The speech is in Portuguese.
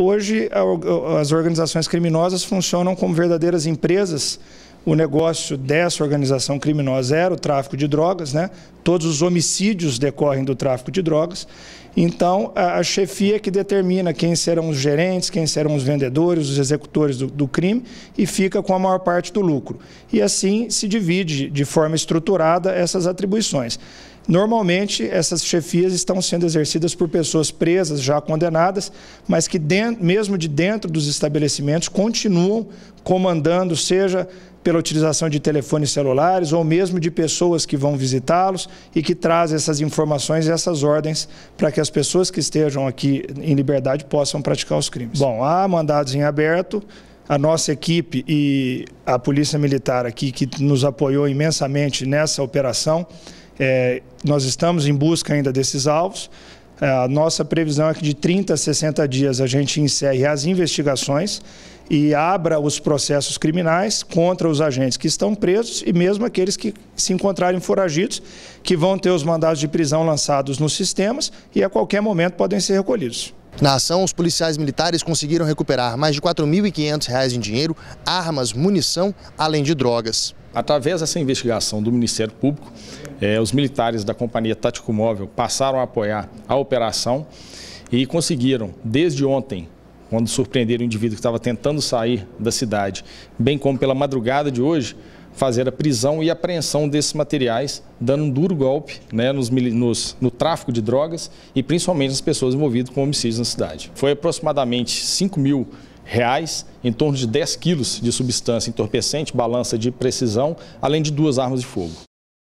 Hoje, as organizações criminosas funcionam como verdadeiras empresas. O negócio dessa organização criminosa era o tráfico de drogas, né? Todos os homicídios decorrem do tráfico de drogas. Então, a, chefia é que determina quem serão os gerentes, quem serão os vendedores, os executores do, do crime e fica com a maior parte do lucro. E assim se divide de forma estruturada essas atribuições. Normalmente, essas chefias estão sendo exercidas por pessoas presas, já condenadas, mas que, dentro, mesmo de dentro dos estabelecimentos, continuam comandando, seja pela utilização de telefones celulares ou mesmo de pessoas que vão visitá-los e que trazem essas informações e essas ordens para que as pessoas que estejam aqui em liberdade possam praticar os crimes. Bom, há mandados em aberto, a nossa equipe e a Polícia Militar aqui, que nos apoiou imensamente nessa operação, é, nós estamos em busca ainda desses alvos. É, a nossa previsão é que de 30 a 60 dias a gente encerre as investigações e abra os processos criminais contra os agentes que estão presos e mesmo aqueles que se encontrarem foragidos, que vão ter os mandados de prisão lançados nos sistemas e a qualquer momento podem ser recolhidos. Na ação, os policiais militares conseguiram recuperar mais de R$ 4.500 em dinheiro, armas, munição, além de drogas. Através dessa investigação do Ministério Público, eh, os militares da Companhia Tático Móvel passaram a apoiar a operação e conseguiram, desde ontem, quando surpreenderam o indivíduo que estava tentando sair da cidade, bem como pela madrugada de hoje, fazer a prisão e apreensão desses materiais, dando um duro golpe né, nos, nos, no tráfico de drogas e principalmente nas pessoas envolvidas com homicídios na cidade. Foi aproximadamente 5 mil reais, em torno de 10 quilos de substância entorpecente, balança de precisão, além de duas armas de fogo.